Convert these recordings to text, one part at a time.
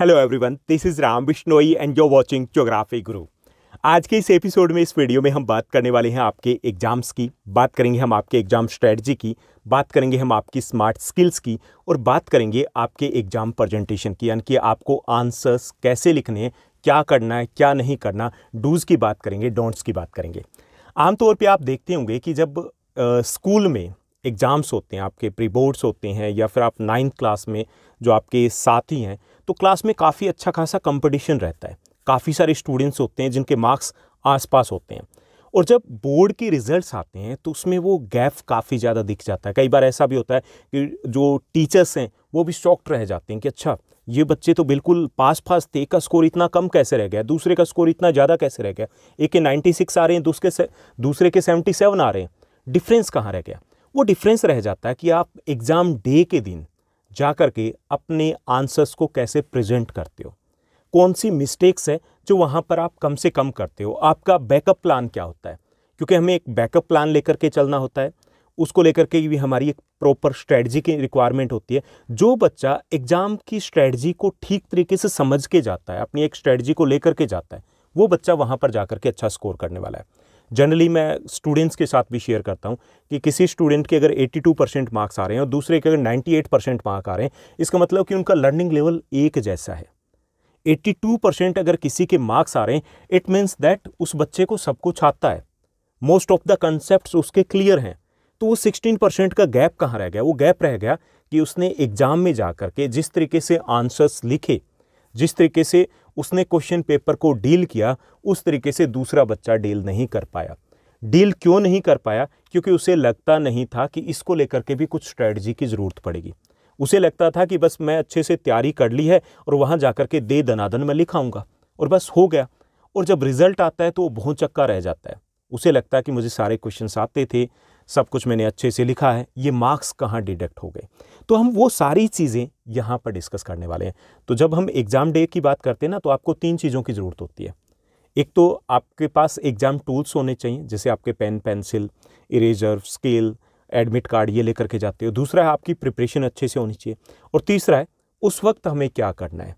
hello everyone this is Ram Bishnoi and you watching geography Guru आज के इस एपिसोड में इस वीडियो में हम बात करने वाले हैं आपके एग्जाम्स की बात करेंगे हम आपके एग्जाम स्ट्रेटजी की बात करेंगे हम आपकी स्मार्ट स्किल्स की और बात करेंगे आपके एग्जाम प्रेजेंटेशन की यानी कि आपको आंसर्स कैसे लिखने हैं क्या करना है क्या नहीं करना डूज की बात करेंगे डोंट्स की बात करेंगे आमतौर पर आप देखते होंगे कि जब स्कूल में एग्ज़ाम्स होते हैं आपके प्री बोर्ड्स होते हैं या फिर आप नाइन्थ क्लास में जो आपके साथी हैं तो क्लास में काफ़ी अच्छा खासा कंपटीशन रहता है काफ़ी सारे स्टूडेंट्स होते हैं जिनके मार्क्स आसपास होते हैं और जब बोर्ड के रिजल्ट्स आते हैं तो उसमें वो गैप काफ़ी ज़्यादा दिख जाता है कई बार ऐसा भी होता है कि जो टीचर्स हैं वो भी शॉक्ड रह जाते हैं कि अच्छा ये बच्चे तो बिल्कुल पास पास थे का स्कोर इतना कम कैसे रह गया दूसरे का स्कोर इतना ज़्यादा कैसे रह गया एक के नाइन्टी आ रहे हैं दूसरे से दूसरे के सेवेंटी आ रहे हैं डिफरेंस कहाँ रह गया वो डिफरेंस रह जाता है कि आप एग्ज़ाम डे के दिन जा कर के अपने आंसर्स को कैसे प्रेजेंट करते हो कौन सी मिस्टेक्स है जो वहाँ पर आप कम से कम करते हो आपका बैकअप प्लान क्या होता है क्योंकि हमें एक बैकअप प्लान लेकर के चलना होता है उसको लेकर के भी हमारी एक प्रॉपर स्ट्रैटजी की रिक्वायरमेंट होती है जो बच्चा एग्ज़ाम की स्ट्रैटजी को ठीक तरीके से समझ के जाता है अपनी एक स्ट्रैटजी को लेकर के जाता है वो बच्चा वहाँ पर जा के अच्छा स्कोर करने वाला है जनरली मैं स्टूडेंट्स के साथ भी शेयर करता हूँ कि किसी स्टूडेंट के अगर 82 परसेंट मार्क्स आ रहे हैं और दूसरे के अगर 98 परसेंट मार्क आ रहे हैं इसका मतलब कि उनका लर्निंग लेवल एक जैसा है 82 परसेंट अगर किसी के मार्क्स आ रहे हैं इट मीन्स दैट उस बच्चे को सब कुछ आता है मोस्ट ऑफ द कंसेप्ट उसके क्लियर हैं तो वो सिक्सटीन परसेंट का गैप कहाँ रह गया वो गैप रह गया कि उसने एग्ज़ाम में जा कर के जिस तरीके से आंसर्स लिखे जिस तरीके से उसने क्वेश्चन पेपर को डील किया उस तरीके से दूसरा बच्चा डील नहीं कर पाया डील क्यों नहीं कर पाया क्योंकि उसे लगता नहीं था कि इसको लेकर के भी कुछ स्ट्रैटी की ज़रूरत पड़ेगी उसे लगता था कि बस मैं अच्छे से तैयारी कर ली है और वहाँ जा कर के दे दनादन में लिखाऊँगा और बस हो गया और जब रिज़ल्ट आता है तो वो बहुत चक्का रह जाता है उसे लगता है कि मुझे सारे क्वेश्चन आते थे सब कुछ मैंने अच्छे से लिखा है ये मार्क्स कहाँ डिडक्ट हो गए तो हम वो सारी चीज़ें यहाँ पर डिस्कस करने वाले हैं तो जब हम एग्ज़ाम डे की बात करते हैं ना तो आपको तीन चीज़ों की ज़रूरत होती है एक तो आपके पास एग्ज़ाम टूल्स होने चाहिए जैसे आपके pen pencil eraser scale admit card ये लेकर के जाते हो दूसरा है आपकी प्रिपरेशन अच्छे से होनी चाहिए और तीसरा है उस वक्त हमें क्या करना है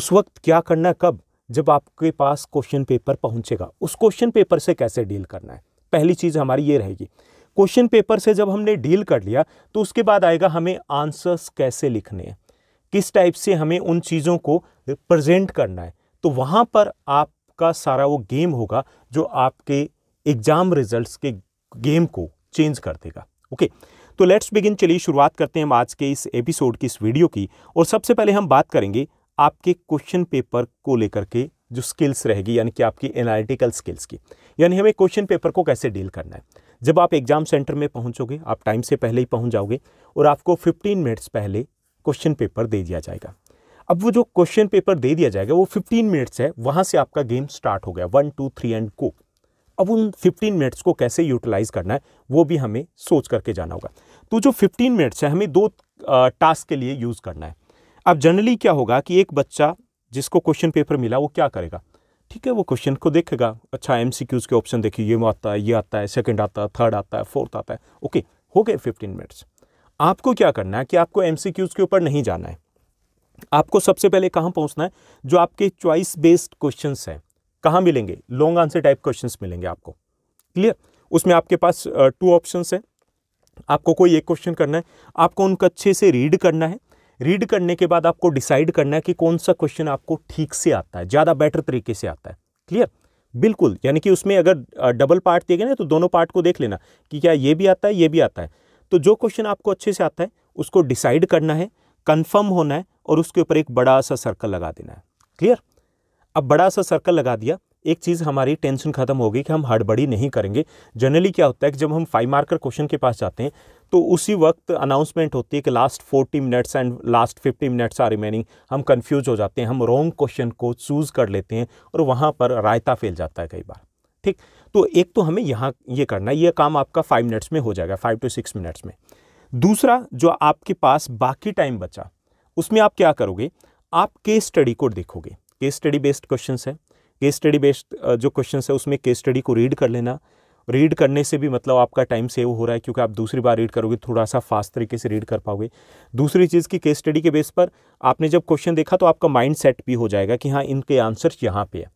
उस वक्त क्या करना है कब जब आपके पास क्वेश्चन पेपर पहुंचेगा उस क्वेश्चन पेपर से कैसे डील करना है पहली चीज़ हमारी ये रहेगी क्वेश्चन पेपर से जब हमने डील कर लिया तो उसके बाद आएगा हमें आंसर्स कैसे लिखने हैं किस टाइप से हमें उन चीज़ों को प्रेजेंट करना है तो वहाँ पर आपका सारा वो गेम होगा जो आपके एग्ज़ाम रिजल्ट्स के गेम को चेंज कर देगा ओके तो लेट्स बिगिन चलिए शुरुआत करते हैं हम आज के इस एपिसोड की इस वीडियो की और सबसे पहले हम बात करेंगे आपके क्वेश्चन पेपर को लेकर के जो स्किल्स रहेगी यानी कि आपकी एनालिटिकल स्किल्स की यानी हमें क्वेश्चन पेपर को कैसे डील करना है जब आप एग्ज़ाम सेंटर में पहुंचोगे आप टाइम से पहले ही पहुंच जाओगे और आपको 15 मिनट्स पहले क्वेश्चन पेपर दे दिया जाएगा अब वो जो क्वेश्चन पेपर दे दिया जाएगा वो 15 मिनट्स है वहाँ से आपका गेम स्टार्ट हो गया वन टू थ्री एंड को अब उन 15 मिनट्स को कैसे यूटिलाइज करना है वो भी हमें सोच करके जाना होगा तो जो 15 मिनट्स है हमें दो टास्क के लिए यूज़ करना है अब जनरली क्या होगा कि एक बच्चा जिसको क्वेश्चन पेपर मिला वो क्या करेगा ठीक है वो क्वेश्चन को देखेगा अच्छा एम सी क्यूज़ के ऑप्शन देखिए ये आता है ये आता है सेकेंड आता है थर्ड आता है फोर्थ आता है ओके हो गए फिफ्टीन मिनट्स आपको क्या करना है कि आपको एम सी क्यूज़ के ऊपर नहीं जाना है आपको सबसे पहले कहाँ पहुँचना है जो आपके चॉइस बेस्ड क्वेश्चन हैं कहाँ मिलेंगे लॉन्ग आंसर टाइप क्वेश्चन मिलेंगे आपको क्लियर उसमें आपके पास टू ऑप्शन हैं आपको कोई एक क्वेश्चन करना है आपको उनको अच्छे से रीड करना है रीड करने के बाद आपको डिसाइड करना है कि कौन सा क्वेश्चन आपको ठीक से आता है ज़्यादा बेटर तरीके से आता है क्लियर बिल्कुल यानी कि उसमें अगर डबल पार्ट दिए गए ना तो दोनों पार्ट को देख लेना कि क्या ये भी आता है ये भी आता है तो जो क्वेश्चन आपको अच्छे से आता है उसको डिसाइड करना है कन्फर्म होना है और उसके ऊपर एक बड़ा सा सर्कल लगा देना है क्लियर अब बड़ा सा सर्कल लगा दिया एक चीज़ हमारी टेंशन खत्म हो गई कि हम हड़बड़ी नहीं करेंगे जनरली क्या होता है कि जब हम फाइव मार्कर क्वेश्चन के पास जाते हैं तो उसी वक्त अनाउंसमेंट होती है कि last 40 minutes and last 50 minutes are remaining हम कंफ्यूज हो जाते हैं हम रॉन्ग क्वेश्चन को चूज़ कर लेते हैं और वहाँ पर रायता फैल जाता है कई बार ठीक तो एक तो हमें यहाँ ये करना है ये काम आपका फाइव मिनट्स में हो जाएगा फाइव टू सिक्स मिनट्स में दूसरा जो आपके पास बाकी टाइम बचा उसमें आप क्या करोगे आप केस स्टडी को देखोगे केस स्टडी बेस्ड क्वेश्चन है केस स्टडी बेस्ड जो क्वेश्चन है उसमें केस स्टडी को रीड कर लेना रीड करने से भी मतलब आपका टाइम सेव हो रहा है क्योंकि आप दूसरी बार रीड करोगे थोड़ा सा फास्ट तरीके से रीड कर पाओगे दूसरी चीज़ की केस स्टडी के बेस पर आपने जब क्वेश्चन देखा तो आपका माइंड सेट भी हो जाएगा कि हाँ इनके आंसर्स यहाँ पे है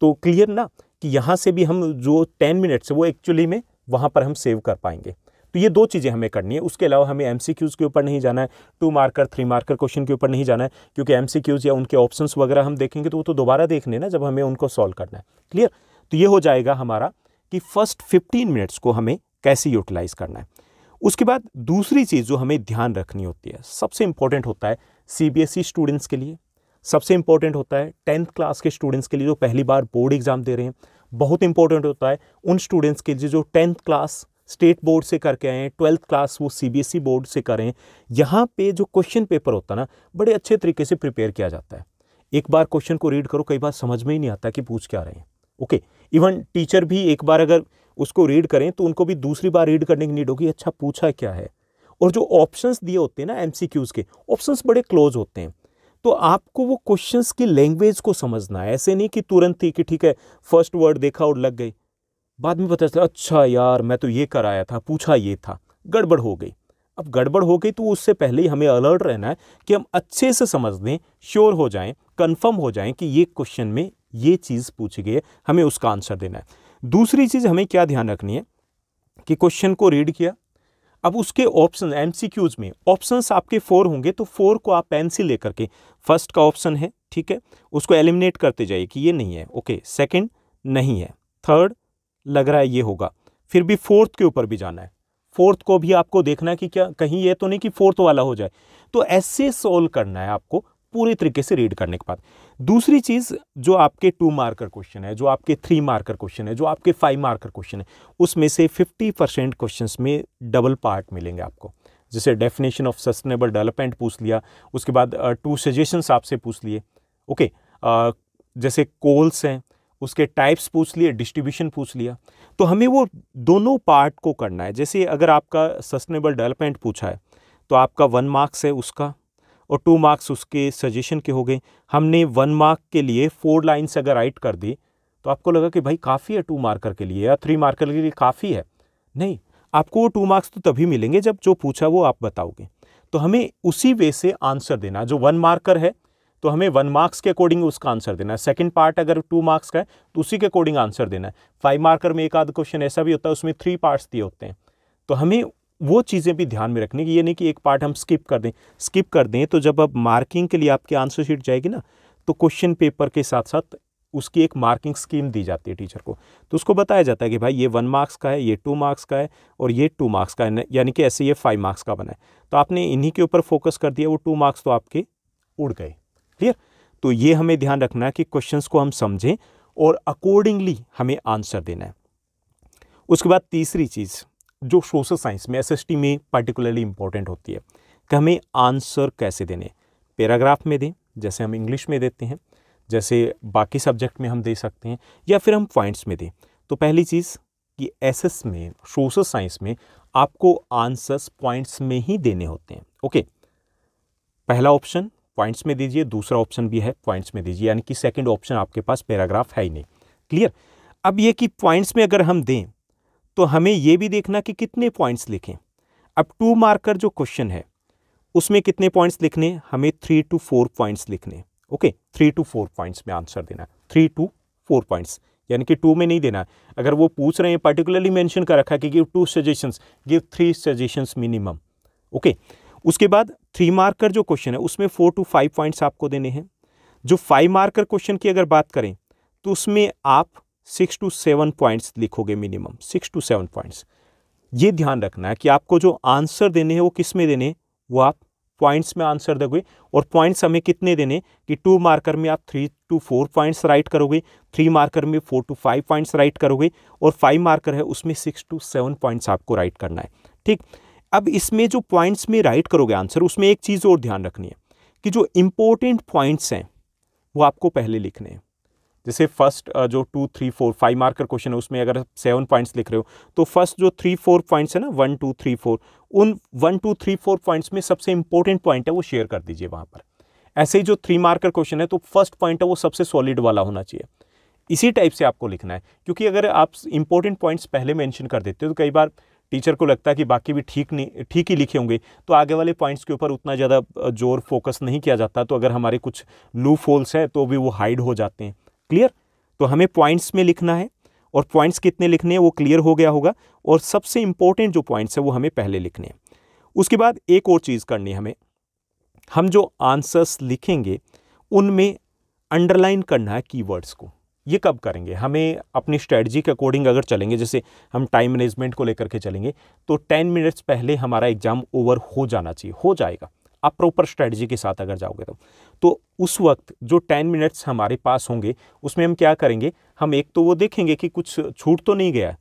तो क्लियर ना कि यहाँ से भी हम जो टेन मिनट्स है वो एक्चुअली में वहाँ पर हम सेव कर पाएंगे तो ये दो चीज़ें हमें करनी है उसके अलावा हमें एम के ऊपर नहीं जाना है two marker three marker question के ऊपर नहीं जाना है क्योंकि एम या उनके ऑप्शन वगैरह हम देखेंगे तो वो तो दोबारा देखने ना जब हमें उनको सॉल्व करना है क्लियर तो ये हो जाएगा हमारा कि फर्स्ट 15 मिनट्स को हमें कैसे यूटिलाइज करना है उसके बाद दूसरी चीज़ जो हमें ध्यान रखनी होती है सबसे इम्पॉर्टेंट होता है सीबीएसई स्टूडेंट्स e के लिए सबसे इम्पॉर्टेंट होता है टेंथ क्लास के स्टूडेंट्स के लिए जो पहली बार बोर्ड एग्ज़ाम दे रहे हैं बहुत इंपॉर्टेंट होता है उन स्टूडेंट्स के लिए जो टेंथ क्लास स्टेट बोर्ड से करके आए हैं ट्वेल्थ क्लास वो सीबीएसई बोर्ड e से करें यहाँ पे जो क्वेश्चन पेपर होता है ना बड़े अच्छे तरीके से प्रिपेयर किया जाता है एक बार क्वेश्चन को रीड करो कई बार समझ में ही नहीं आता कि पूछ क्या रहे हैं ओके okay, इवन टीचर भी एक बार अगर उसको रीड करें तो उनको भी दूसरी बार रीड करने की नीड होगी अच्छा पूछा क्या है और जो ऑप्शंस दिए होते हैं ना एमसीक्यूज़ के ऑप्शंस बड़े क्लोज होते हैं तो आपको वो क्वेश्चंस की लैंग्वेज को समझना है ऐसे नहीं कि तुरंत ही कि ठीक है फर्स्ट वर्ड देखा और लग गई बाद में पता चला अच्छा यार मैं तो ये कराया था पूछा ये था गड़बड़ हो गई अब गड़बड़ हो गई तो उससे पहले ही हमें अलर्ट रहना है कि हम अच्छे से समझ लें श्योर हो जाएं कंफर्म हो जाएं कि ये क्वेश्चन में ये चीज़ पूछी गई है हमें उसका आंसर देना है दूसरी चीज़ हमें क्या ध्यान रखनी है कि क्वेश्चन को रीड किया अब उसके ऑप्शन एम में ऑप्शंस आपके फोर होंगे तो फोर को आप पेन से लेकर के फर्स्ट का ऑप्शन है ठीक है उसको एलिमिनेट करते जाइए कि ये नहीं है ओके सेकंड नहीं है थर्ड लग रहा है ये होगा फिर भी फोर्थ के ऊपर भी जाना है फोर्थ को भी आपको देखना है कि क्या कहीं ये तो नहीं कि फोर्थ वाला हो जाए तो ऐसे सोल्व करना है आपको पूरे तरीके से रीड करने के बाद दूसरी चीज़ जो आपके टू मार्कर क्वेश्चन है जो आपके थ्री मार्कर क्वेश्चन है जो आपके फाइव मार्कर क्वेश्चन है उसमें से फिफ्टी परसेंट क्वेश्चन में डबल पार्ट मिलेंगे आपको जैसे डेफिनेशन ऑफ सस्टेनेबल डेवलपमेंट पूछ लिया उसके बाद टू सजेशंस आपसे पूछ लिए ओके okay, जैसे कोल्स हैं उसके टाइप्स पूछ लिए डिस्ट्रीब्यूशन पूछ लिया तो हमें वो दोनों पार्ट को करना है जैसे अगर आपका सस्टेनेबल डेवलपमेंट पूछा है तो आपका वन मार्क्स है उसका और टू मार्क्स उसके सजेशन के हो गए हमने वन मार्क के लिए फोर लाइन्स अगर राइट कर दी तो आपको लगा कि भाई काफ़ी है टू मार्कर के लिए या थ्री मार्कर के लिए काफ़ी है नहीं आपको वो टू मार्क्स तो तभी मिलेंगे जब जो पूछा वो आप बताओगे तो हमें उसी वे से आंसर देना जो वन मार्कर है तो हमें वन मार्क्स के अकॉर्डिंग उसका आंसर देना है सेकेंड पार्ट अगर टू मार्क्स का है तो उसी के अकॉर्डिंग आंसर देना है फाइव मार्कर में एक आध क्वेश्चन ऐसा भी होता है उसमें थ्री पार्ट्स दिए होते हैं तो हमें वो चीज़ें भी ध्यान में रखनी की ये नहीं कि एक पार्ट हम स्किप कर दें स्किप कर दें तो जब आप मार्किंग के लिए आपकी आंसर शीट जाएगी ना तो क्वेश्चन पेपर के साथ साथ उसकी एक मार्किंग स्कीम दी जाती है टीचर को तो उसको बताया जाता है कि भाई ये वन मार्क्स का है ये टू मार्क्स का है और ये टू मार्क्स का है यानी कि ऐसे ये फाइव मार्क्स का बना है तो आपने इन्हीं के ऊपर फोकस कर दिया वो टू मार्क्स तो आपके उड़ गए क्लियर तो ये हमें ध्यान रखना है कि क्वेश्चंस को हम समझें और अकॉर्डिंगली हमें आंसर देना है उसके बाद तीसरी चीज़ जो सोशल साइंस में एस में पर्टिकुलरली इंपॉर्टेंट होती है कि हमें आंसर कैसे देने पैराग्राफ में दें जैसे हम इंग्लिश में देते हैं जैसे बाकी सब्जेक्ट में हम दे सकते हैं या फिर हम पॉइंट्स में दें तो पहली चीज़ कि एस में सोशल साइंस में आपको आंसर्स पॉइंट्स में ही देने होते हैं ओके पहला ऑप्शन पॉइंट्स में दीजिए दूसरा ऑप्शन भी है पॉइंट्स में दीजिए यानी कि सेकंड ऑप्शन आपके पास पैराग्राफ है ही नहीं क्लियर अब ये कि पॉइंट्स में अगर हम दें तो हमें यह भी देखना कि कितने पॉइंट्स लिखें अब टू मार्कर जो क्वेश्चन है उसमें कितने पॉइंट्स लिखने हमें थ्री टू फोर पॉइंट्स लिखने okay three to four points में आंसर देना थ्री टू फोर पॉइंट्स यानी कि टू में नहीं देना अगर वो पूछ रहे हैं पर्टिकुलरली मेंशन कर रखा है कि give two suggestions give three suggestions minimum okay उसके बाद थ्री मार्कर जो क्वेश्चन है उसमें फोर टू फाइव पॉइंट्स आपको देने हैं जो फाइव मार्कर क्वेश्चन की अगर बात करें तो उसमें आप सिक्स टू सेवन पॉइंट्स लिखोगे minimum six to seven points ये ध्यान रखना है कि आपको जो आंसर देने हैं वो किस में देने वो आप पॉइंट्स में आंसर दोगे और पॉइंट्स हमें कितने देने कि टू मार्कर में आप three to four points write करोगे थ्री मार्कर में four to five points write करोगे और फाइव मार्कर है उसमें सिक्स टू सेवन पॉइंट्स आपको राइट करना है ठीक अब इसमें जो पॉइंट्स में राइट करोगे आंसर उसमें एक चीज़ और ध्यान रखनी है कि जो इम्पोर्टेंट पॉइंट्स हैं वो आपको पहले लिखने हैं जैसे फर्स्ट जो two three four five mark का क्वेश्चन है उसमें अगर सेवन पॉइंट्स लिख रहे हो तो फर्स्ट जो थ्री फोर पॉइंट्स है ना वन टू थ्री फोर उन one two three four points में सबसे इंपॉर्टेंट पॉइंट है वो शेयर कर दीजिए वहाँ पर ऐसे ही जो थ्री मार्कर क्वेश्चन है तो फर्स्ट पॉइंट है वो सबसे सॉलिड वाला होना चाहिए इसी टाइप से आपको लिखना है क्योंकि अगर आप इंपॉर्टेंट पॉइंट्स पहले मैंशन कर देते हो तो कई बार टीचर को लगता है कि बाकी भी ठीक नहीं ठीक ही लिखे होंगे तो आगे वाले पॉइंट्स के ऊपर उतना ज़्यादा जोर फोकस नहीं किया जाता तो अगर हमारे कुछ लूफ होल्स हैं तो भी वो हाइड हो जाते हैं क्लियर तो हमें पॉइंट्स में लिखना है और पॉइंट्स कितने लिखने हैं वो क्लियर हो गया होगा और सबसे इंपॉर्टेंट जो पॉइंट्स है वो हमें पहले लिखने हैं उसके बाद एक और चीज़ करनी है हमें हम जो आंसर्स लिखेंगे उनमें अंडरलाइन करना है कीवर्ड्स को ये कब करेंगे हमें अपनी स्ट्रेटजी के अकॉर्डिंग अगर चलेंगे जैसे हम टाइम मैनेजमेंट को लेकर के चलेंगे तो टेन मिनट्स पहले हमारा एग्ज़ाम ओवर हो जाना चाहिए हो जाएगा आप प्रॉपर स्ट्रेटजी के साथ अगर जाओगे तो तो उस वक्त जो टेन मिनट्स हमारे पास होंगे उसमें हम क्या करेंगे हम एक तो वो देखेंगे कि कुछ छूट तो नहीं गया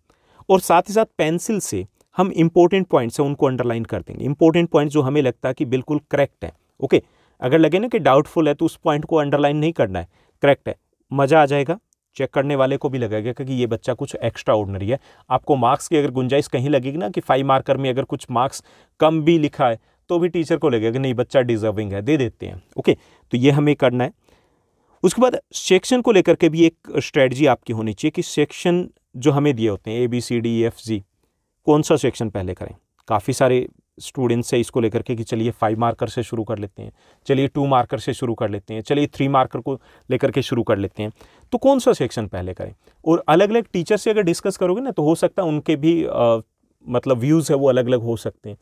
और साथ ही साथ पेंसिल से हम इम्पोर्टेंट पॉइंट्स हैं उनको अंडरलाइन कर देंगे इंपॉर्टेंट पॉइंट जो हमें लगता है कि बिल्कुल करेक्ट है ओके अगर लगे ना कि डाउटफुल है तो उस पॉइंट को अंडरलाइन नहीं करना है करेक्ट है मज़ा आ जाएगा चेक करने वाले को भी लगेगा क्योंकि ये बच्चा कुछ एक्स्ट्रा ऑर्डनरी है आपको मार्क्स की अगर गुंजाइश कहीं लगेगी ना कि फाइव मार्कर में अगर कुछ मार्क्स कम भी लिखा है तो भी टीचर को लगेगा कि नहीं बच्चा डिजर्विंग है दे देते हैं ओके तो ये हमें करना है उसके बाद सेक्शन को लेकर के भी एक स्ट्रेटजी आपकी होनी चाहिए कि सेक्शन जो हमें दिए होते हैं A B C D F G कौन सा सेक्शन पहले करें काफ़ी सारे स्टूडेंट्स है इसको लेकर के कि चलिए फाइव मार्कर से शुरू कर लेते हैं चलिए टू मार्कर से शुरू कर लेते हैं चलिए थ्री मार्कर को लेकर के शुरू कर लेते हैं तो कौन सा सेक्शन पहले करें और अलग अलग टीचर से अगर डिस्कस करोगे ना तो हो सकता है उनके भी आ, मतलब व्यूज़ है वो अलग अलग हो सकते हैं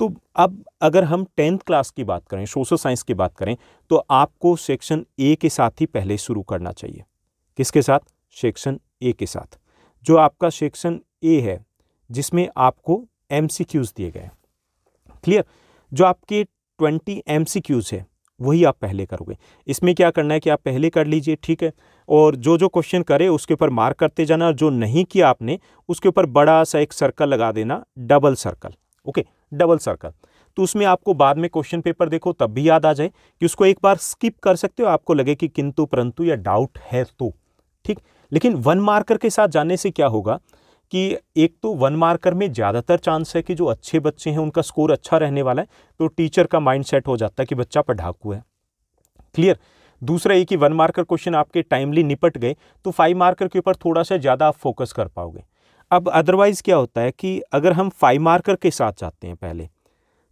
तो अब अगर हम टेंथ क्लास की बात करें सोशल साइंस की बात करें तो आपको सेक्शन ए के साथ ही पहले शुरू करना चाहिए किसके साथ सेक्शन ए के साथ जो आपका सेक्शन ए है जिसमें आपको एम दिए गए क्लियर जो आपके ट्वेंटी एम है वही आप पहले करोगे इसमें क्या करना है कि आप पहले कर लीजिए ठीक है और जो जो क्वेश्चन करे उसके ऊपर मार्क करते जाना और जो नहीं किया आपने उसके ऊपर बड़ा सा एक सर्कल लगा देना double circle okay double circle तो उसमें आपको बाद में क्वेश्चन पेपर देखो तब भी याद आ जाए कि उसको एक बार स्किप कर सकते हो आपको लगे कि किंतु परंतु या डाउट है तो ठीक लेकिन वन मार्कर के साथ जाने से क्या होगा कि एक तो वन मार्कर में ज़्यादातर चांस है कि जो अच्छे बच्चे हैं उनका स्कोर अच्छा रहने वाला है तो टीचर का माइंड सेट हो जाता है कि बच्चा पढ़ाकू है क्लियर दूसरा ये कि वन मार्कर क्वेश्चन आपके टाइमली निपट गए तो फाइव मार्कर के ऊपर थोड़ा सा ज़्यादा आप फोकस कर पाओगे अब अदरवाइज़ क्या होता है कि अगर हम फाइव मार्कर के साथ जाते हैं पहले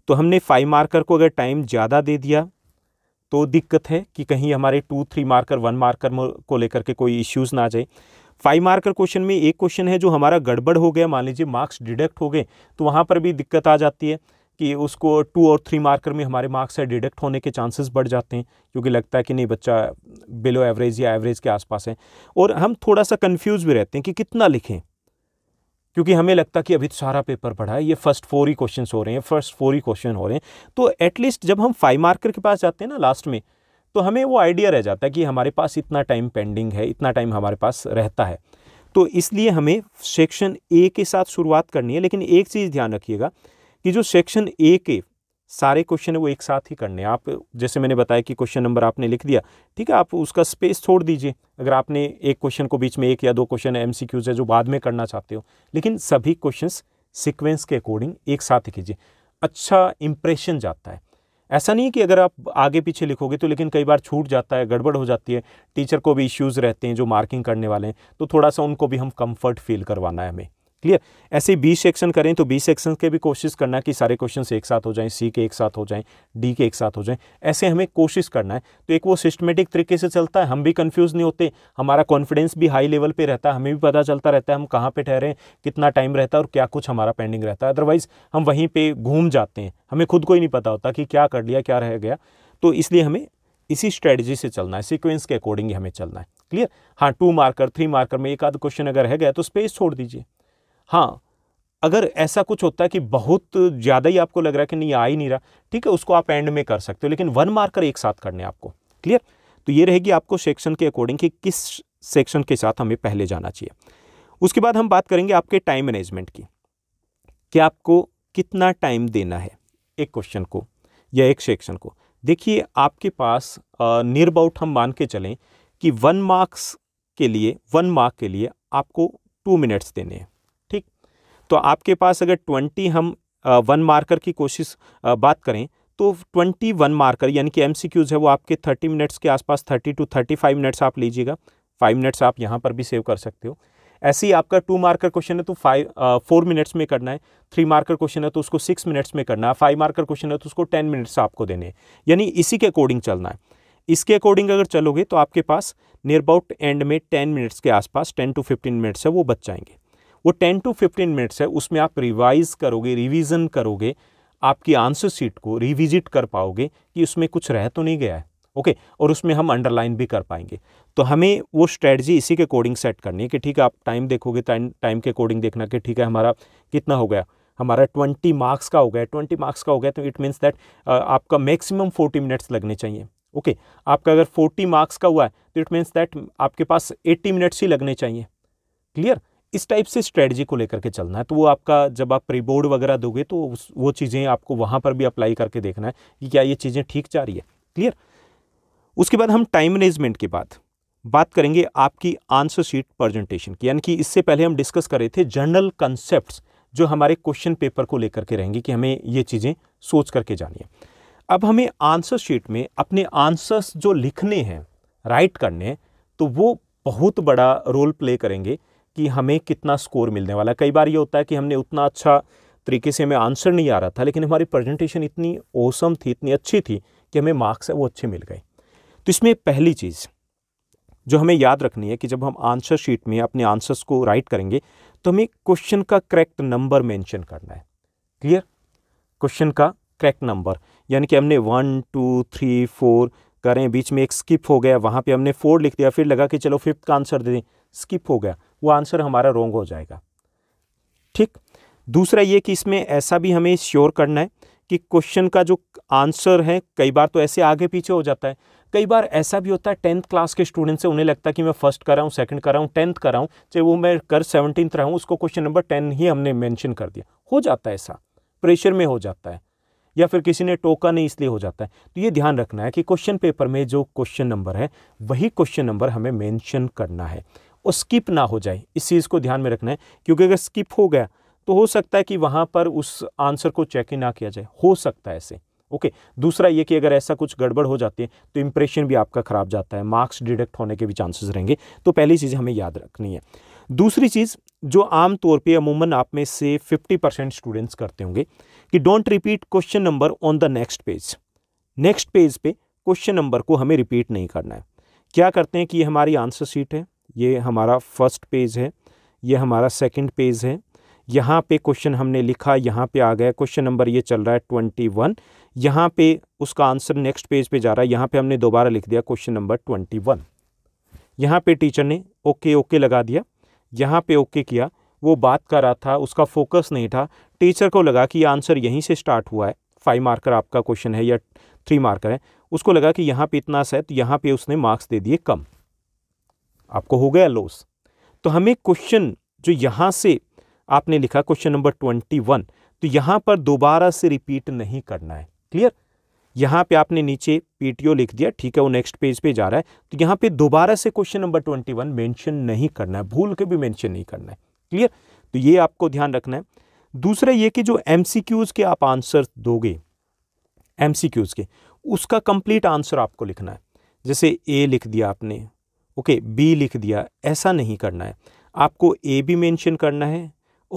तो हमने फाइव मार्कर को अगर टाइम ज़्यादा दे दिया तो दिक्कत है कि कहीं हमारे two three marker one marker को लेकर के कोई इश्यूज़ ना आ जाए फाइव मार्कर क्वेश्चन में एक क्वेश्चन है जो हमारा गड़बड़ हो गया मान लीजिए मार्क्स डिडक्ट हो गए तो वहाँ पर भी दिक्कत आ जाती है कि उसको टू और थ्री मार्कर में हमारे मार्क्स है डिडक्ट होने के चांसेस बढ़ जाते हैं क्योंकि लगता है कि नहीं बच्चा बिलो एवरेज या एवरेज के आसपास है और हम थोड़ा सा कंफ्यूज भी रहते हैं कि कितना लिखें क्योंकि हमें लगता कि अभी तो सारा पेपर पढ़ा है ये फर्स्ट फोर ही क्वेश्चन हो रहे हैं फर्स्ट फोर ही क्वेश्चन हो रहे हैं तो एटलीस्ट जब हम फाइव मार्कर के पास जाते हैं ना लास्ट में तो हमें वो आइडिया रह जाता है कि हमारे पास इतना टाइम पेंडिंग है इतना टाइम हमारे पास रहता है तो इसलिए हमें सेक्शन ए के साथ शुरुआत करनी है लेकिन एक चीज़ ध्यान रखिएगा कि जो सेक्शन ए के सारे क्वेश्चन वो एक साथ ही करने आप जैसे मैंने बताया कि क्वेश्चन नंबर आपने लिख दिया ठीक है आप उसका स्पेस छोड़ दीजिए अगर आपने एक क्वेश्चन को बीच में एक या दो क्वेश्चन एम सी है जो बाद में करना चाहते हो लेकिन सभी क्वेश्चन सिक्वेंस के अकॉर्डिंग एक साथ ही कीजिए अच्छा इंप्रेशन जाता है ऐसा नहीं कि अगर आप आगे पीछे लिखोगे तो लेकिन कई बार छूट जाता है गड़बड़ हो जाती है टीचर को भी इश्यूज़ रहते हैं जो मार्किंग करने वाले हैं तो थोड़ा सा उनको भी हम कंफर्ट फील करवाना है हमें क्लियर ऐसे बी सेक्शन करें तो बी सेक्शन के भी कोशिश करना कि सारे क्वेश्चन एक साथ हो जाएं सी के एक साथ हो जाएं डी के एक साथ हो जाएं ऐसे हमें कोशिश करना है तो एक वो सिस्टमेटिक तरीके से चलता है हम भी कंफ्यूज नहीं होते हमारा कॉन्फिडेंस भी हाई लेवल पे रहता है हमें भी पता चलता रहता है हम कहाँ पर ठहरें कितना टाइम रहता है और क्या कुछ हमारा पेंडिंग रहता है अदरवाइज हम वहीं पर घूम जाते हैं हमें खुद को ही नहीं पता होता कि क्या कर लिया क्या रह गया तो इसलिए हमें इसी स्ट्रेटजी से चलना है सीक्वेंस के अकॉर्डिंग हमें चलना है क्लियर हाँ टू मार्कर थ्री मार्कर में एक आध क्वेश्चन अगर रह गया तो स्पेस छोड़ दीजिए हाँ अगर ऐसा कुछ होता है कि बहुत ज़्यादा ही आपको लग रहा है कि नहीं आ ही नहीं रहा ठीक है उसको आप एंड में कर सकते हो लेकिन वन मार्कर एक साथ करने आपको क्लियर तो ये रहेगी आपको सेक्शन के अकॉर्डिंग कि किस सेक्शन के साथ हमें पहले जाना चाहिए उसके बाद हम बात करेंगे आपके टाइम मैनेजमेंट की कि आपको कितना टाइम देना है एक क्वेश्चन को या एक सेक्शन को देखिए आपके पास नियर अबाउट हम मान के चलें कि वन मार्क्स के लिए वन मार्क के लिए आपको टू मिनट्स देने हैं तो आपके पास अगर ट्वेंटी हम वन मार्कर की कोशिश बात करें तो 21 मार्कर यानी कि एम है वो आपके 30 मिनट्स के आसपास 30 टू 35 मिनट्स आप लीजिएगा 5 मिनट्स आप यहाँ पर भी सेव कर सकते हो ऐसे ही आपका टू मार्कर क्वेश्चन है तो फाइव फोर मिनट्स में करना है थ्री मार्कर क्वेश्चन है तो उसको सिक्स मिनट्स में करना है फाइव मार्कर क्वेश्चन है तो उसको टेन मिनट्स आपको देने यानी इसी के अकॉर्डिंग चलना है इसके अकॉर्डिंग अगर चलोगे तो आपके पास नियर अबाउट एंड में टेन मिनट्स के आसपास टेन टू फिफ्टीन मिनट्स है वो बच जाएंगे वो टेन टू फिफ्टीन मिनट्स है उसमें आप रिवाइज करोगे रिवीजन करोगे आपकी आंसर सीट को रिविजिट कर पाओगे कि उसमें कुछ रह तो नहीं गया है ओके okay, और उसमें हम अंडरलाइन भी कर पाएंगे तो हमें वो स्ट्रेटजी इसी के कोडिंग सेट करनी है कि ठीक है आप टाइम देखोगे टाइम टाइम के कोडिंग देखना कि ठीक है हमारा कितना हो गया हमारा ट्वेंटी मार्क्स का हो गया ट्वेंटी मार्क्स का हो गया तो इट मीन्स दैट आपका मैक्सिमम फोर्टी मिनट्स लगने चाहिए ओके okay, आपका अगर फोर्टी मार्क्स का हुआ है तो इट मीन्स दैट आपके पास एट्टी मिनट्स ही लगने चाहिए क्लियर इस टाइप से स्ट्रेटजी को लेकर के चलना है तो वो आपका जब आप प्री बोर्ड वगैरह दोगे तो वो चीज़ें आपको वहाँ पर भी अप्लाई करके देखना है कि क्या ये चीज़ें ठीक जा रही है क्लियर उसके बाद हम टाइम मैनेजमेंट की बात बात करेंगे आपकी आंसर शीट प्रेजेंटेशन की यानी कि इससे पहले हम डिस्कस कर रहे थे जनरल कंसेप्ट जो हमारे क्वेश्चन पेपर को लेकर के रहेंगे कि हमें ये चीज़ें सोच करके जानी है अब हमें आंसर शीट में अपने आंसर्स जो लिखने हैं राइट करने हैं तो वो बहुत बड़ा रोल प्ले करेंगे कि हमें कितना स्कोर मिलने वाला है कई बार ये होता है कि हमने उतना अच्छा तरीके से हमें आंसर नहीं आ रहा था लेकिन हमारी प्रेजेंटेशन इतनी ओसम थी इतनी अच्छी थी कि हमें मार्क्स है वो अच्छे मिल गए तो इसमें पहली चीज़ जो हमें याद रखनी है कि जब हम आंसर शीट में अपने आंसर्स को राइट करेंगे तो हमें क्वेश्चन का करेक्ट नंबर मेंशन करना है क्लियर क्वेश्चन का करेक्ट नंबर यानी कि हमने वन टू थ्री फोर करें बीच में एक स्किप हो गया वहाँ पे हमने फोर लिख दिया फिर लगा कि चलो फिफ्थ का आंसर दे दें स्किप हो गया वो आंसर हमारा रोंग हो जाएगा ठीक दूसरा ये कि इसमें ऐसा भी हमें श्योर करना है कि क्वेश्चन का जो आंसर है कई बार तो ऐसे आगे पीछे हो जाता है कई बार ऐसा भी होता है टेंथ क्लास के स्टूडेंट से उन्हें लगता है कि मैं फर्स्ट कर रहा हूँ सेकंड कर रहा हूँ टेंथ कर रहा हूँ चाहे वो मैं कर सेवनटीन रहा हूँ उसको क्वेश्चन नंबर टेन ही हमने मैंशन कर दिया हो जाता है ऐसा प्रेशर में हो जाता है या फिर किसी ने टोका नहीं इसलिए हो जाता है तो ये ध्यान रखना है कि क्वेश्चन पेपर में जो क्वेश्चन नंबर है वही क्वेश्चन नंबर हमें मैंशन करना है और स्किप ना हो जाए इस चीज़ को ध्यान में रखना है क्योंकि अगर स्किप हो गया तो हो सकता है कि वहाँ पर उस आंसर को चेक ही ना किया जाए हो सकता है ऐसे ओके दूसरा ये कि अगर ऐसा कुछ गड़बड़ हो जाती है तो इंप्रेशन भी आपका ख़राब जाता है मार्क्स डिडक्ट होने के भी चांसेस रहेंगे तो पहली चीज़ हमें याद रखनी है दूसरी चीज़ जो आम तौर पे अमूमन आप में से 50 परसेंट स्टूडेंट्स करते होंगे कि don't repeat question number on the next page next page पर क्वेश्चन नंबर को हमें रिपीट नहीं करना है क्या करते हैं कि ये हमारी आंसर सीट है ये हमारा फर्स्ट पेज है ये हमारा सेकंड पेज है यहाँ पे क्वेश्चन हमने लिखा यहाँ पे आ गया क्वेश्चन नंबर ये चल रहा है ट्वेंटी वन यहाँ पे उसका आंसर नेक्स्ट पेज पे जा रहा है यहाँ पे हमने दोबारा लिख दिया क्वेश्चन नंबर ट्वेंटी वन यहाँ पे टीचर ने ओके ओके लगा दिया यहाँ पे ओके किया वो बात कर रहा था उसका फोकस नहीं था टीचर को लगा कि ये आंसर यहीं से स्टार्ट हुआ है फाइव मार्कर आपका क्वेश्चन है या थ्री मार्कर है उसको लगा कि यहाँ पे इतना सा है तो यहाँ पे उसने मार्क्स दे दिए कम आपको हो गया लॉस तो हमें क्वेश्चन जो यहाँ से आपने लिखा क्वेश्चन नंबर ट्वेंटी वन तो यहाँ पर दोबारा से रिपीट नहीं करना है क्लियर यहाँ पे आपने नीचे पीटीओ लिख दिया ठीक है वो नेक्स्ट पेज पे जा रहा है तो यहाँ पे दोबारा से question number twenty one mention नहीं करना है भूल के भी मैंशन नहीं करना है क्लियर तो ये आपको ध्यान रखना है दूसरा ये कि जो एम के आप आंसर दोगे एम के उसका कंप्लीट आंसर आपको लिखना है जैसे ए लिख दिया आपने ओके बी लिख दिया ऐसा नहीं करना है आपको ए भी मेंशन करना है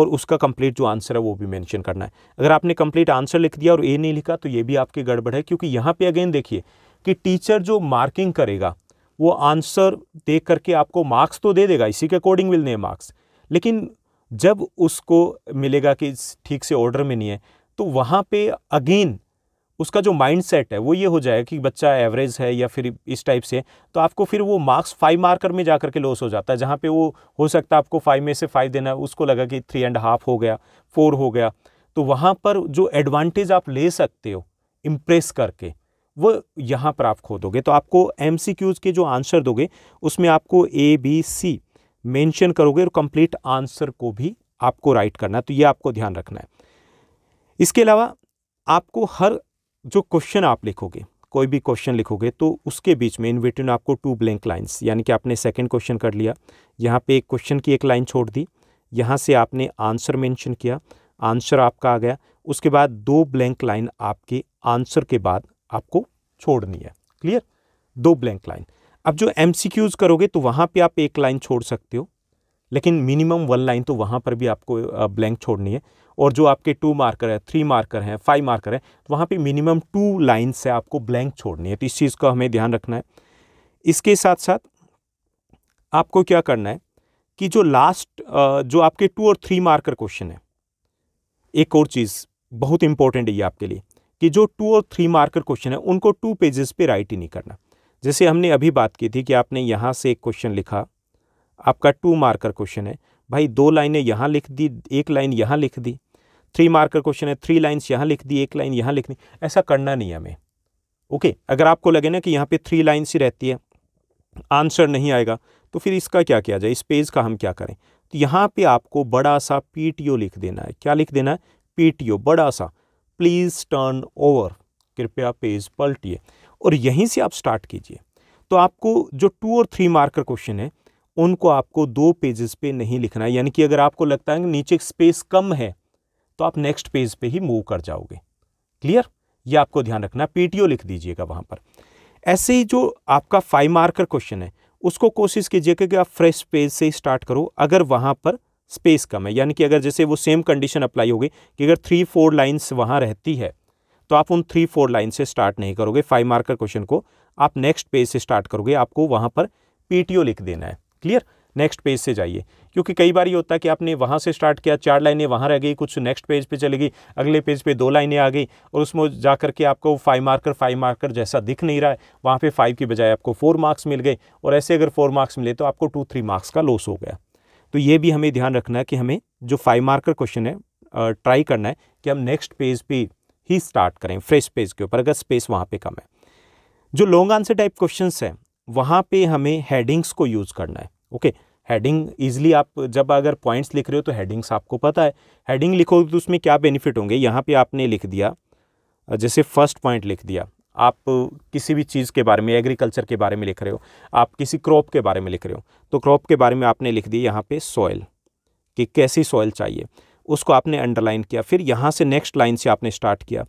और उसका कंप्लीट जो आंसर है वो भी मेंशन करना है अगर आपने कंप्लीट आंसर लिख दिया और ए नहीं लिखा तो ये भी आपके गड़बड़ है क्योंकि यहाँ पे अगेन देखिए कि टीचर जो मार्किंग करेगा वो आंसर देख करके आपको मार्क्स तो दे देगा इसी के अकॉर्डिंग विल ने मार्क्स लेकिन जब उसको मिलेगा कि ठीक से ऑर्डर में नहीं है तो वहाँ पे अगेन उसका जो माइंड सेट है वो ये हो जाएगा कि बच्चा एवरेज है या फिर इस टाइप से तो आपको फिर वो मार्क्स फाइव मार्कर में जा करके लॉस हो जाता है जहाँ पे वो हो सकता है आपको फाइव में से फाइव देना उसको लगा कि थ्री एंड हाफ हो गया फोर हो गया तो वहाँ पर जो एडवांटेज आप ले सकते हो इम्प्रेस करके वो यहाँ पर आप खो दोगे तो आपको एम के जो आंसर दोगे उसमें आपको ए बी सी मेंशन करोगे और कंप्लीट आंसर को भी आपको राइट करना है तो ये आपको ध्यान रखना है इसके अलावा आपको हर जो क्वेश्चन आप लिखोगे कोई भी क्वेश्चन लिखोगे तो उसके बीच में इन बिटवीन आपको टू ब्लैंक लाइंस यानी कि आपने सेकंड क्वेश्चन कर लिया यहाँ पे एक क्वेश्चन की एक लाइन छोड़ दी यहाँ से आपने आंसर मेंशन किया आंसर आपका आ गया उसके बाद दो ब्लैंक लाइन आपके आंसर के बाद आपको छोड़नी है क्लियर दो ब्लैंक लाइन अब जो एम करोगे तो वहाँ पर आप एक लाइन छोड़ सकते हो लेकिन मिनिमम वन लाइन तो वहाँ पर भी आपको ब्लैंक छोड़नी है और जो आपके टू मार्कर है थ्री मार्कर हैं फाइव मार्कर हैं तो वहाँ पे मिनिमम टू लाइन से आपको ब्लैंक छोड़नी है तो इस चीज़ का हमें ध्यान रखना है इसके साथ साथ आपको क्या करना है कि जो लास्ट जो आपके टू और थ्री मार्कर क्वेश्चन है एक और चीज़ बहुत इंपॉर्टेंट है ये आपके लिए कि जो टू और थ्री मार्कर क्वेश्चन है उनको टू पेजेस पे राइट ही नहीं करना जैसे हमने अभी बात की थी कि आपने यहाँ से एक क्वेश्चन लिखा आपका टू मार्कर क्वेश्चन है भाई दो लाइनें यहाँ लिख दी एक लाइन यहाँ लिख दी थ्री मार्कर क्वेश्चन है थ्री लाइन्स यहाँ लिख दी एक लाइन यहाँ लिखनी ऐसा करना नहीं हमें ओके अगर आपको लगे ना कि यहाँ पे थ्री लाइन्स ही रहती है आंसर नहीं आएगा तो फिर इसका क्या किया जाए इस पेज का हम क्या करें तो यहाँ पे आपको बड़ा सा पी लिख देना है क्या लिख देना है पी बड़ा सा प्लीज़ टर्न ओवर कृपया पेज पलटिए और यहीं से आप स्टार्ट कीजिए तो आपको जो टू और थ्री मार्कर क्वेश्चन है उनको आपको दो पेजेस पे नहीं लिखना है यानी कि अगर आपको लगता है कि नीचे स्पेस कम है तो आप नेक्स्ट पेज पे ही मूव कर जाओगे क्लियर ये आपको ध्यान रखना पीटीओ लिख दीजिएगा वहाँ पर ऐसे ही जो आपका फाइव मार्कर क्वेश्चन है उसको कोशिश कीजिएगा कि आप फ्रेश पेज से ही स्टार्ट करो अगर वहाँ पर स्पेस कम है यानी कि अगर जैसे वो सेम कंडीशन अप्लाई होगी कि अगर थ्री फोर लाइन्स वहाँ रहती है तो आप उन थ्री फोर लाइन से स्टार्ट नहीं करोगे फाइव मार्कर क्वेश्चन को आप नेक्स्ट पेज से स्टार्ट करोगे आपको वहाँ पर पीटीओ लिख देना है क्लियर नेक्स्ट पेज से जाइए क्योंकि कई बार ये होता है कि आपने वहाँ से स्टार्ट किया चार लाइनें वहाँ रह गई कुछ नेक्स्ट पेज पे चली गई अगले पेज पे दो लाइनें आ गई और उसमें जा कर के आपको फाइव मार्कर फाइव मार्कर जैसा दिख नहीं रहा है वहाँ पे फाइव की बजाय आपको फोर मार्क्स मिल गए और ऐसे अगर फोर मार्क्स मिले तो आपको टू थ्री मार्क्स का लॉस हो गया तो ये भी हमें ध्यान रखना है कि हमें जो फाइव मार्कर क्वेश्चन है ट्राई करना है कि हम नेक्स्ट पेज पे ही स्टार्ट करें फ्रेश पेज के ऊपर अगर स्पेस वहाँ पर कम है जो लॉन्ग आंसर टाइप क्वेश्चन हैं वहाँ पर हमें हेडिंग्स को यूज़ करना है ओके हेडिंग ईजिली आप जब अगर पॉइंट्स लिख रहे हो तो हेडिंग्स आपको पता है हेडिंग लिखोगे तो उसमें क्या बेनिफिट होंगे यहाँ पे आपने लिख दिया जैसे फर्स्ट पॉइंट लिख दिया आप किसी भी चीज़ के बारे में एग्रीकल्चर के बारे में लिख रहे हो आप किसी क्रॉप के बारे में लिख रहे हो तो क्रॉप के बारे में आपने लिख दिया यहाँ पे सॉयल कि कैसी सॉयल चाहिए उसको आपने अंडरलाइन किया फिर यहाँ से नेक्स्ट लाइन से आपने स्टार्ट किया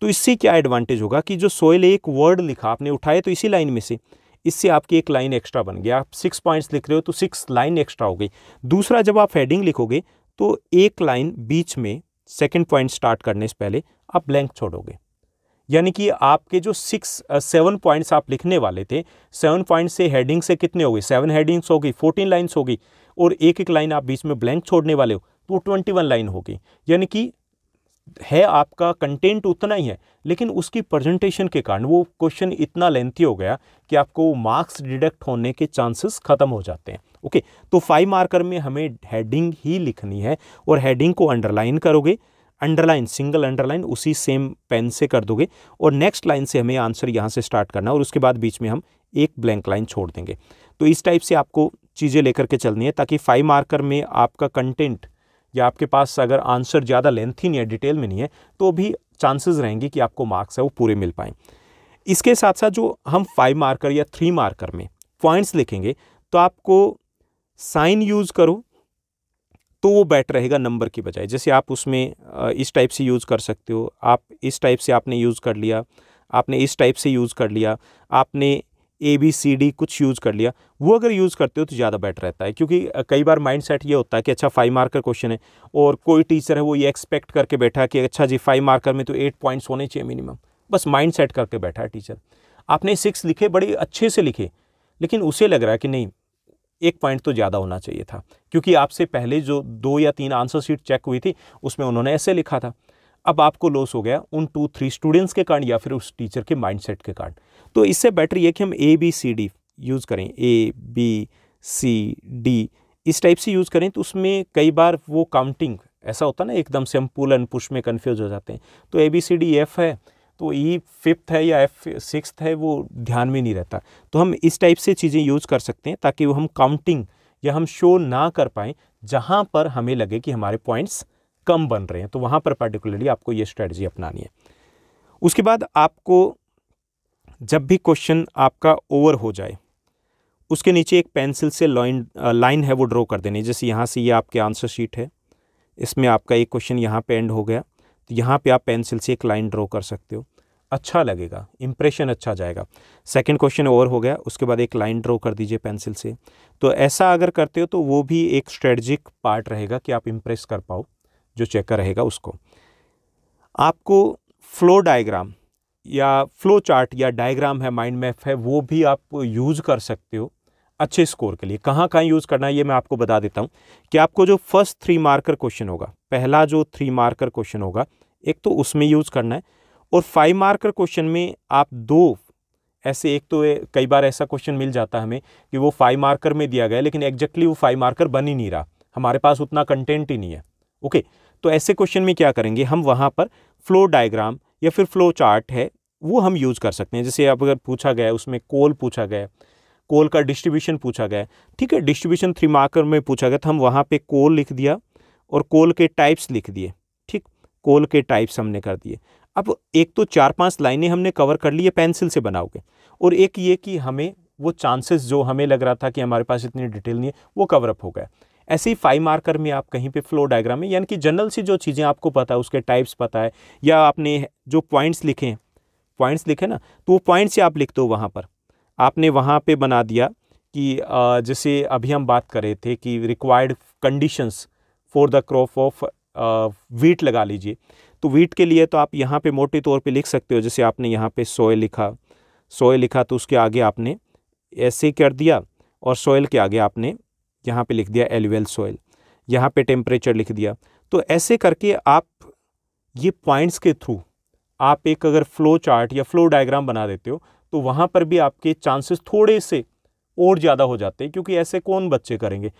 तो इससे क्या एडवांटेज होगा कि जो सॉयल एक वर्ड लिखा आपने उठाए तो इसी लाइन में से इससे आपकी एक लाइन एक्स्ट्रा बन गया आप सिक्स पॉइंट्स लिख रहे हो तो सिक्स लाइन एक्स्ट्रा हो गई दूसरा जब आप हेडिंग लिखोगे तो एक लाइन बीच में सेकेंड पॉइंट स्टार्ट करने से पहले आप ब्लैंक छोड़ोगे यानी कि आपके जो सिक्स सेवन पॉइंट्स आप लिखने वाले थे सेवन पॉइंट से हेडिंग से कितने हो गए सेवन हेडिंग्स हो गई फोर्टीन लाइन्स हो गई और एक एक लाइन आप बीच में ब्लैंक छोड़ने वाले हो तो ट्वेंटी वन लाइन होगी यानी कि है आपका कंटेंट उतना ही है लेकिन उसकी प्रेजेंटेशन के कारण वो क्वेश्चन इतना लेंथी हो गया कि आपको मार्क्स डिडक्ट होने के चांसेस ख़त्म हो जाते हैं ओके तो फाइव मार्कर में हमें हेडिंग ही लिखनी है और हेडिंग को अंडरलाइन करोगे अंडरलाइन सिंगल अंडरलाइन उसी सेम पेन से कर दोगे और नेक्स्ट लाइन से हमें आंसर यहाँ से स्टार्ट करना और उसके बाद बीच में हम एक ब्लैंक लाइन छोड़ देंगे तो इस टाइप से आपको चीज़ें लेकर के चलनी है ताकि फाइव मार्कर में आपका कंटेंट या आपके पास अगर आंसर ज़्यादा लेंथी नहीं है डिटेल में नहीं है तो भी चांसेस रहेंगे कि आपको मार्क्स है वो पूरे मिल पाएँ इसके साथ साथ जो हम फाइव मार्कर या थ्री मार्कर में पॉइंट्स लिखेंगे तो आपको साइन यूज़ करो तो वो बेटर रहेगा नंबर की बजाय जैसे आप उसमें इस टाइप से यूज़ कर सकते हो आप इस टाइप से आपने यूज़ कर लिया आपने इस टाइप से यूज़ कर लिया आपने ए बी सी डी कुछ यूज़ कर लिया वो अगर यूज़ करते हो तो ज़्यादा बेटर रहता है क्योंकि कई बार माइंड सेट ये होता है कि अच्छा फाइव मार्कर क्वेश्चन है और कोई टीचर है वो ये एक्सपेक्ट करके बैठा कि अच्छा जी फाइव मार्कर में तो एट पॉइंट्स होने चाहिए मिनिमम बस माइंड सेट करके बैठा है टीचर आपने सिक्स लिखे बड़े अच्छे से लिखे लेकिन उसे लग रहा है कि नहीं एक पॉइंट तो ज़्यादा होना चाहिए था क्योंकि आपसे पहले जो दो या तीन आंसर शीट चेक हुई थी उसमें उन्होंने ऐसे लिखा था अब आपको लॉस हो गया उन टू थ्री स्टूडेंट्स के कारण या फिर उस टीचर के माइंडसेट के कारण तो इससे बेटर ये कि हम A B C D use करें ए बी सी डी इस टाइप से यूज़ करें तो उसमें कई बार वो काउंटिंग ऐसा होता ना एकदम से हम पुल एंड पुश में कन्फ्यूज हो जाते हैं तो A B C D F है तो ई e फिफ्थ है या एफ सिक्स है वो ध्यान में नहीं रहता तो हम इस टाइप से चीज़ें यूज़ कर सकते हैं ताकि वो हम काउंटिंग या हम शो ना कर पाएँ जहाँ पर हमें लगे कि हमारे पॉइंट्स कम बन रहे हैं तो वहाँ पर पर्टिकुलरली आपको ये स्ट्रेटजी अपनानी है उसके बाद आपको जब भी क्वेश्चन आपका ओवर हो जाए उसके नीचे एक पेंसिल से लाइन लाइन है वो ड्रॉ कर देनी जैसे यहाँ से ये यह आपके आंसर शीट है इसमें आपका एक क्वेश्चन यहाँ पे एंड हो गया तो यहाँ पे आप पेंसिल से एक लाइन ड्रॉ कर सकते हो अच्छा लगेगा इम्प्रेशन अच्छा जाएगा सेकंड क्वेश्चन ओवर हो गया उसके बाद एक लाइन ड्रॉ कर दीजिए पेंसिल से तो ऐसा अगर करते हो तो वो भी एक स्ट्रेटजिक पार्ट रहेगा कि आप इम्प्रेस कर पाओ जो चेकर रहेगा उसको आपको फ्लो डायग्राम या फ्लो चार्ट या डायग्राम है माइंड मैप है वो भी आप यूज़ कर सकते हो अच्छे स्कोर के लिए कहाँ कहाँ यूज़ करना है ये मैं आपको बता देता हूँ कि आपको जो फर्स्ट थ्री मार्कर क्वेश्चन होगा पहला जो थ्री मार्कर क्वेश्चन होगा एक तो उसमें यूज़ करना है और फाइव मार्कर क्वेश्चन में आप दो ऐसे एक तो कई बार ऐसा क्वेश्चन मिल जाता है हमें कि वो फाइव मार्कर में दिया गया लेकिन एग्जैक्टली वो फाइव मार्कर बन ही नहीं रहा हमारे पास उतना कंटेंट ही नहीं है ओके okay, तो ऐसे क्वेश्चन में क्या करेंगे हम वहाँ पर फ्लो डायग्राम या फिर फ्लो चार्ट है वो हम यूज़ कर सकते हैं जैसे आप अगर पूछा गया उसमें कोल पूछा गया कोल का डिस्ट्रीब्यूशन पूछा गया ठीक है डिस्ट्रीब्यूशन थ्री मार्कर में पूछा गया तो हम वहाँ पे कोल लिख दिया और कोल के टाइप्स लिख दिए ठीक कोल के टाइप्स हमने कर दिए अब एक तो चार पांच लाइनें हमने कवर कर ली है पेंसिल से बनाओगे और एक ये कि हमें वो चांसेस जो हमें लग रहा था कि हमारे पास इतनी डिटेल नहीं है वो कवर अप हो गया ऐसे ही फाइव मार्कर में आप कहीं पे फ्लो डायग्राम में यानी कि जनरल सी जो चीज़ें आपको पता है उसके टाइप्स पता है या आपने जो पॉइंट्स लिखे हैं पॉइंट्स लिखे ना तो वो पॉइंट्स ही आप लिख दो वहाँ पर आपने वहाँ पे बना दिया कि जैसे अभी हम बात कर रहे थे कि required conditions for the crop of wheat लगा लीजिए तो वीट के लिए तो आप यहाँ पर मोटे तौर पर लिख सकते हो जैसे आपने यहाँ पर सोए लिखा सोए लिखा तो उसके आगे आपने ऐसे कर दिया और सोयल के आगे आपने यहाँ पे लिख दिया एलिवेल सोयल यहाँ पे टेम्परेचर लिख दिया तो ऐसे करके आप ये पॉइंट्स के थ्रू आप एक अगर फ्लो चार्ट या फ्लो डायग्राम बना देते हो तो वहाँ पर भी आपके चांसेस थोड़े से और ज़्यादा हो जाते हैं क्योंकि ऐसे कौन बच्चे करेंगे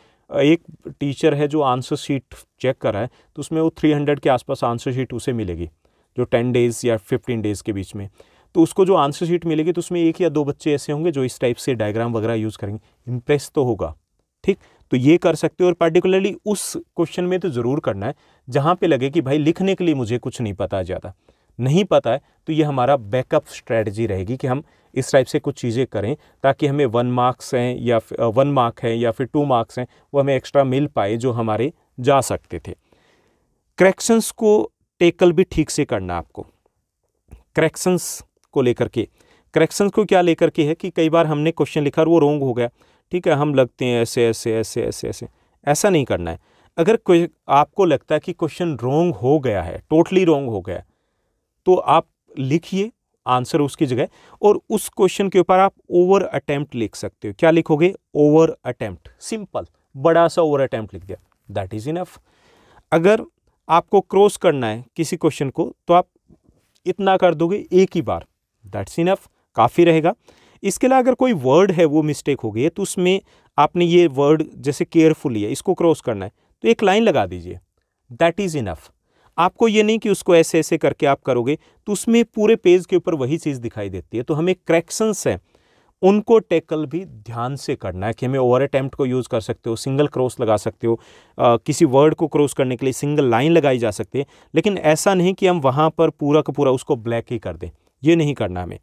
एक टीचर है जो आंसर शीट चेक कर रहा है तो उसमें वो 300 के आसपास आंसर शीट उसे मिलेगी जो 10 डेज़ या 15 डेज़ के बीच में तो उसको जो आंसर शीट मिलेगी तो उसमें एक या दो बच्चे ऐसे होंगे जो इस टाइप से डायग्राम वगैरह यूज़ करेंगे इम्प्रेस तो होगा ठीक तो ये कर सकते हो और पर्टिकुलरली उस क्वेश्चन में तो ज़रूर करना है जहाँ पे लगे कि भाई लिखने के लिए मुझे कुछ नहीं पता ज़्यादा नहीं पता है तो ये हमारा बैकअप स्ट्रेटजी रहेगी कि हम इस टाइप से कुछ चीज़ें करें ताकि हमें वन मार्क्स हैं या वन मार्क हैं या फिर टू मार्क्स हैं वो हमें एक्स्ट्रा मिल पाए जो हमारे जा सकते थे करेक्शंस को टेकल भी ठीक से करना आपको करेक्शंस को लेकर के करेक्शंस को क्या लेकर के है कि कई बार हमने क्वेश्चन लिखा और वो रोंग हो गया ठीक है हम लगते हैं ऐसे ऐसे ऐसे ऐसे ऐसे ऐसा नहीं करना है अगर कोई आपको लगता है कि क्वेश्चन रोंग हो गया है टोटली रोंग हो गया तो आप लिखिए आंसर उसकी जगह और उस क्वेश्चन के ऊपर आप ओवर अटैम्प्ट लिख सकते हो क्या लिखोगे ओवर अटैम्प्ट सिंपल बड़ा सा ओवर अटैम्प्ट लिख दिया दैट इज़ इनफ अगर आपको क्रॉस करना है किसी क्वेश्चन को तो आप इतना कर दोगे एक ही बार दैट्स इनफ काफ़ी रहेगा इसके अलावा अगर कोई वर्ड है वो मिस्टेक हो गई है तो उसमें आपने ये वर्ड जैसे केयरफुली है इसको क्रॉस करना है तो एक लाइन लगा दीजिए दैट इज़ इनफ आपको ये नहीं कि उसको ऐसे ऐसे करके आप करोगे तो उसमें पूरे पेज के ऊपर वही चीज़ दिखाई देती है तो हमें क्रैक्शंस हैं उनको टैकल भी ध्यान से करना है कि हमें ओवर अटैम्प्ट को यूज़ कर सकते हो सिंगल क्रॉस लगा सकते हो आ, किसी वर्ड को क्रॉस करने के लिए सिंगल लाइन लगाई जा सकती है लेकिन ऐसा नहीं कि हम वहाँ पर पूरा का पूरा उसको ब्लैक ही कर दें ये नहीं करना हमें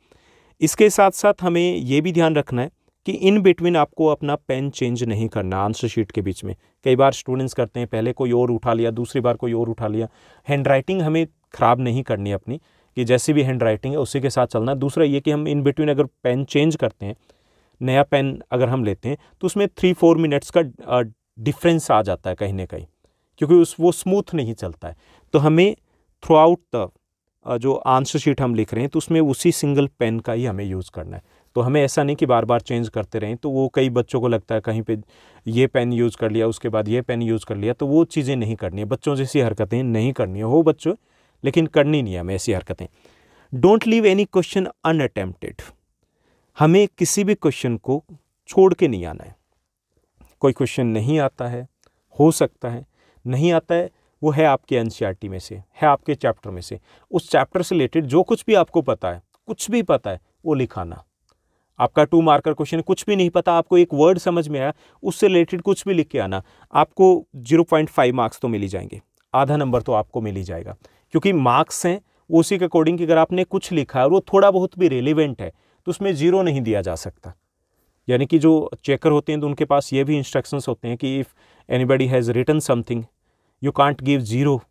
इसके साथ साथ हमें ये भी ध्यान रखना है कि इन बिटवीन आपको अपना पेन चेंज नहीं करना आंसर शीट के बीच में कई बार स्टूडेंट्स करते हैं पहले कोई और उठा लिया दूसरी बार कोई और उठा लिया हैंड राइटिंग हमें ख़राब नहीं करनी अपनी कि जैसी भी हैंड राइटिंग है उसी के साथ चलना दूसरा ये कि हम इन बिटवीन अगर पेन चेंज करते हैं नया पेन अगर हम लेते हैं तो उसमें थ्री फोर मिनट्स का डिफरेंस आ जाता है कहीं ना कहीं क्योंकि उस वो स्मूथ नहीं चलता है तो हमें थ्रू आउट द जो आंसर शीट हम लिख रहे हैं तो उसमें उसी सिंगल पेन का ही हमें यूज़ करना है तो हमें ऐसा नहीं कि बार बार चेंज करते रहें तो वो कई बच्चों को लगता है कहीं पे ये पेन यूज़ कर लिया उसके बाद ये पेन यूज़ कर लिया तो वो चीज़ें नहीं करनी है बच्चों जैसी हरकतें नहीं करनी है हो बच्चों लेकिन करनी नहीं है हमें ऐसी हरकतें don't leave any question unattempted हमें किसी भी क्वेश्चन को छोड़ के नहीं आना है कोई क्वेश्चन नहीं आता है हो सकता है नहीं आता है वो है आपके एन e में से है आपके चैप्टर में से उस चैप्टर से रिलेटेड जो कुछ भी आपको पता है कुछ भी पता है वो लिखाना आपका टू मार्कर क्वेश्चन कुछ भी नहीं पता आपको एक वर्ड समझ में आया उससे रिलेटेड कुछ भी लिख के आना आपको 0.5 मार्क्स तो मिल ही जाएंगे आधा नंबर तो आपको मिल ही जाएगा क्योंकि मार्क्स हैं उसी के अकॉर्डिंग अगर आपने कुछ लिखा है और वो थोड़ा बहुत भी रेलिवेंट है तो उसमें जीरो नहीं दिया जा सकता यानी कि जो चेकर होते हैं तो उनके पास ये भी इंस्ट्रक्शंस होते हैं कि if anybody has written something you can't give zero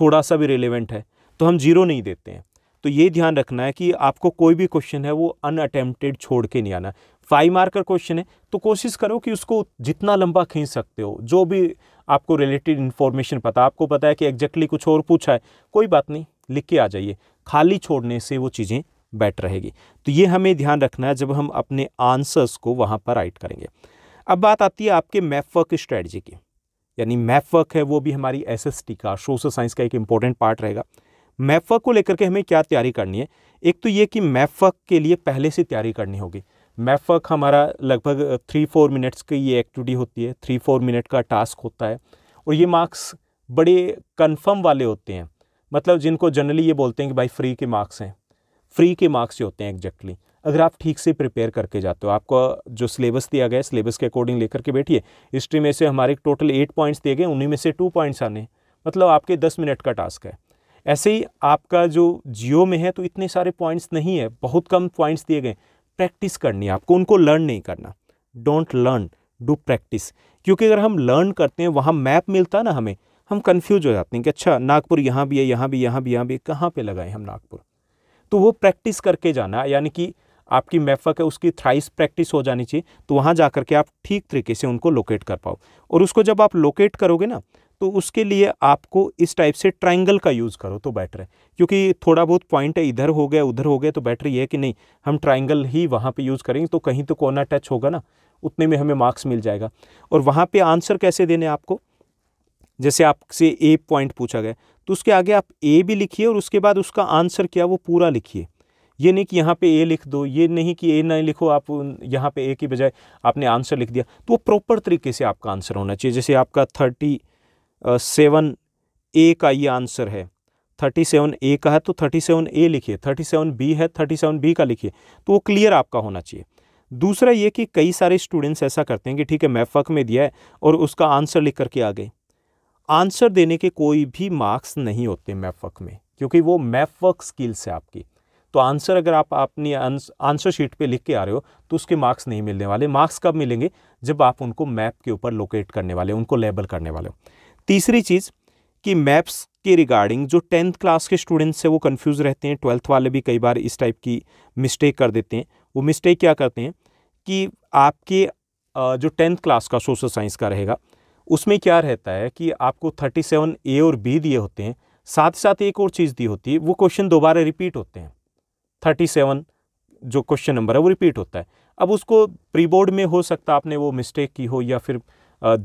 थोड़ा सा भी रिलेवेंट है तो हम ज़ीरो नहीं देते हैं तो ये ध्यान रखना है कि आपको कोई भी क्वेश्चन है वो अनअटेम्प्टेड छोड़ के नहीं आना फाइव मार्कर क्वेश्चन है तो कोशिश करो कि उसको जितना लंबा खींच सकते हो जो भी आपको रिलेटेड इन्फॉर्मेशन पता आपको पता है कि एग्जैक्टली कुछ और पूछा है कोई बात नहीं लिख के आ जाइए खाली छोड़ने से वो चीज़ें बैट रहेगी तो ये हमें ध्यान रखना है जब हम अपने आंसर्स को वहाँ पर राइट करेंगे अब बात आती है आपके मैप वर्क स्ट्रैटी की यानी मैफवर्क वर्क है वो भी हमारी एस एस टी का सोशल साइंस का एक इम्पोर्टेंट पार्ट रहेगा मैफवर्क वर्क को लेकर के हमें क्या तैयारी करनी है एक तो ये कि मैफवर्क के लिए पहले से तैयारी करनी होगी मैफवर्क हमारा लगभग थ्री फोर मिनट्स की ये एक्टिविटी होती है थ्री फोर मिनट का टास्क होता है और ये मार्क्स बड़े कन्फर्म वाले होते हैं मतलब जिनको जनरली ये बोलते हैं कि भाई फ्री के मार्क्स हैं फ्री के मार्क्स ही होते हैं एग्जैक्टली अगर आप ठीक से प्रिपेयर करके जाते हो आपको जो सिलेबस दिया गया है सिलेबस के अकॉर्डिंग लेकर के बैठिए हिस्ट्री में से हमारे टोटल एट पॉइंट्स दिए गए उन्हीं में से टू पॉइंट्स आने मतलब आपके दस मिनट का टास्क है ऐसे ही आपका जो जियो में है तो इतने सारे पॉइंट्स नहीं है बहुत कम पॉइंट्स दिए गए प्रैक्टिस करनी है आपको उनको लर्न नहीं करना डोंट लर्न डू प्रैक्टिस क्योंकि अगर हम लर्न करते हैं वहाँ मैप मिलता ना हमें हम कन्फ्यूज हो जाते हैं कि अच्छा नागपुर यहाँ भी है यहाँ भी यहाँ भी यहाँ भी कहाँ पर लगाएं हम नागपुर तो वो प्रैक्टिस करके जाना यानी कि आपकी मैफक है उसकी थ्राइस प्रैक्टिस हो जानी चाहिए तो वहाँ जा करके आप ठीक तरीके से उनको लोकेट कर पाओ और उसको जब आप लोकेट करोगे ना तो उसके लिए आपको इस टाइप से ट्राइंगल का यूज़ करो तो बेटर है क्योंकि थोड़ा बहुत पॉइंट है इधर हो गया उधर हो गया तो बेटर ये है कि नहीं हम ट्राइंगल ही वहाँ पर यूज़ करेंगे तो कहीं तो कोना टच होगा ना उतने में हमें मार्क्स मिल जाएगा और वहाँ पर आंसर कैसे देने आपको जैसे आपसे ए पॉइंट पूछा गया तो उसके आगे आप ए भी लिखिए और उसके बाद उसका आंसर क्या वो पूरा लिखिए ये नहीं कि यहाँ पे ए लिख दो ये नहीं कि ए नहीं लिखो आप यहाँ पे ए की बजाय आपने आंसर लिख दिया तो वो प्रॉपर तरीके से आपका आंसर होना चाहिए जैसे आपका थर्टी सेवन ए का ये आंसर है थर्टी सेवन ए का है तो थर्टी सेवन ए लिखिए थर्टी सेवन बी है थर्टी सेवन बी का लिखिए तो वो क्लियर आपका होना चाहिए दूसरा ये कि कई सारे स्टूडेंट्स ऐसा करते हैं कि ठीक है मैफक में दिया है और उसका आंसर लिख करके आ गए आंसर देने के कोई भी मार्क्स नहीं होते मैफक में क्योंकि वो मैफक स्किल्स है आपकी तो आंसर अगर आप अपनी आंसर शीट पे लिख के आ रहे हो तो उसके मार्क्स नहीं मिलने वाले मार्क्स कब मिलेंगे जब आप उनको मैप के ऊपर लोकेट करने वाले उनको लेबल करने वाले हो तीसरी चीज़ कि मैप्स के रिगार्डिंग जो टेंथ क्लास के स्टूडेंट्स हैं वो कन्फ्यूज रहते हैं ट्वेल्थ वाले भी कई बार इस टाइप की मिस्टेक कर देते हैं वो मिस्टेक क्या करते हैं कि आपके जो टेंथ क्लास का सोशल साइंस का रहेगा उसमें क्या रहता है कि आपको थर्टी सेवन ए और बी दिए होते हैं साथ साथ एक और चीज़ दी होती है वो क्वेश्चन दोबारा रिपीट होते हैं थर्टी सेवन जो क्वेश्चन नंबर है वो रिपीट होता है अब उसको प्री बोर्ड में हो सकता आपने वो मिस्टेक की हो या फिर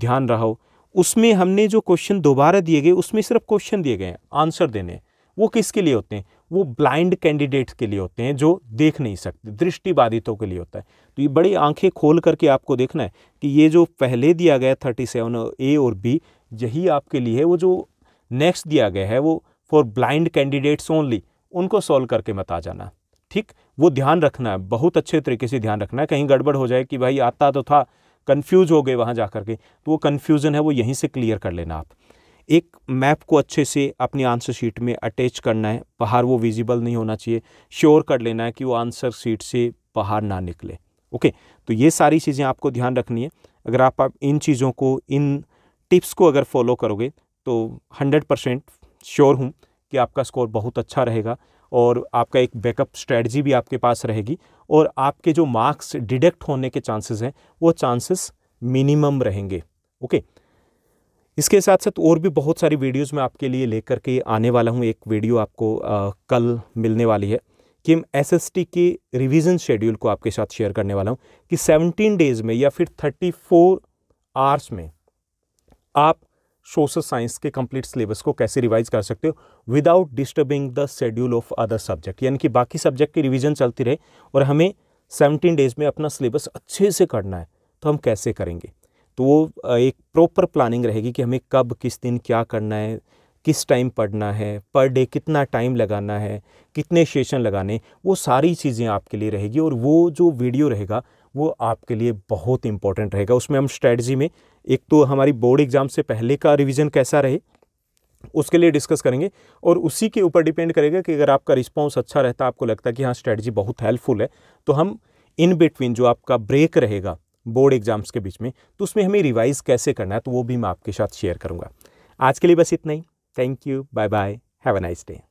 ध्यान रहा हो उसमें हमने जो क्वेश्चन दोबारा दिए गए उसमें सिर्फ क्वेश्चन दिए गए हैं आंसर देने हैं वो किसके लिए होते हैं वो ब्लाइंड कैंडिडेट्स के लिए होते हैं जो देख नहीं सकते दृष्टिबाधितों के लिए होता है तो ये बड़ी आंखें खोल करके आपको देखना है कि ये जो पहले दिया गया थर्टी सेवन ए और बी यही आपके लिए है वो जो नेक्स्ट दिया गया है वो फॉर ब्लाइंड कैंडिडेट्स ओनली उनको सॉल्व करके मत आ जाना ठीक वो ध्यान रखना है बहुत अच्छे तरीके से ध्यान रखना है कहीं गड़बड़ हो जाए कि भाई आता तो था कन्फ्यूज हो गए वहाँ जा कर के तो वो कन्फ्यूज़न है वो यहीं से क्लियर कर लेना आप एक मैप को अच्छे से अपनी आंसर शीट में अटैच करना है बाहर वो विजिबल नहीं होना चाहिए श्योर कर लेना है कि वो आंसर शीट से बाहर ना निकले ओके तो ये सारी चीज़ें आपको ध्यान रखनी है अगर आप, आप इन चीज़ों को इन टिप्स को अगर फॉलो करोगे तो हंड्रेड परसेंट श्योर हूँ कि आपका स्कोर बहुत अच्छा रहेगा और आपका एक बैकअप स्ट्रेटजी भी आपके पास रहेगी और आपके जो मार्क्स डिडक्ट होने के चांसेस हैं वो चांसेस मिनिमम रहेंगे ओके इसके साथ साथ और भी बहुत सारी वीडियोस मैं आपके लिए लेकर के आने वाला हूँ एक वीडियो आपको आ, कल मिलने वाली है कि हम एस एस टी के रिविज़न शेड्यूल को आपके साथ शेयर करने वाला हूँ कि 17 डेज़ में या फिर 34 आवर्स में आप सोशल साइंस के कंप्लीट सिलेबस को कैसे रिवाइज कर सकते हो without disturbing the schedule of other subject यानी कि बाकी सब्जेक्ट की रिविजन चलती रहे और हमें सेवनटीन डेज में अपना सिलेबस अच्छे से करना है तो हम कैसे करेंगे तो वो एक प्रॉपर प्लानिंग रहेगी कि हमें कब किस दिन क्या करना है किस टाइम पढ़ना है पर डे कितना टाइम लगाना है कितने सेशन लगाने वो सारी चीज़ें आपके लिए रहेगी और वो जो वीडियो रहेगा वो आपके लिए बहुत इंपॉर्टेंट रहेगा उसमें हम स्ट्रेटजी में एक तो हमारी बोर्ड एग्ज़ाम से पहले का रिविज़न कैसा रहे उसके लिए डिस्कस करेंगे और उसी के ऊपर डिपेंड करेगा कि अगर आपका रिस्पॉन्स अच्छा रहता आपको लगता है कि हाँ स्ट्रेटजी बहुत हेल्पफुल है तो हम इन बिटवीन जो आपका ब्रेक रहेगा बोर्ड एग्ज़ाम्स के बीच में तो उसमें हमें रिवाइज़ कैसे करना है तो वो भी मैं आपके साथ शेयर करूँगा आज के लिए बस इतना ही thank you bye bye have a nice day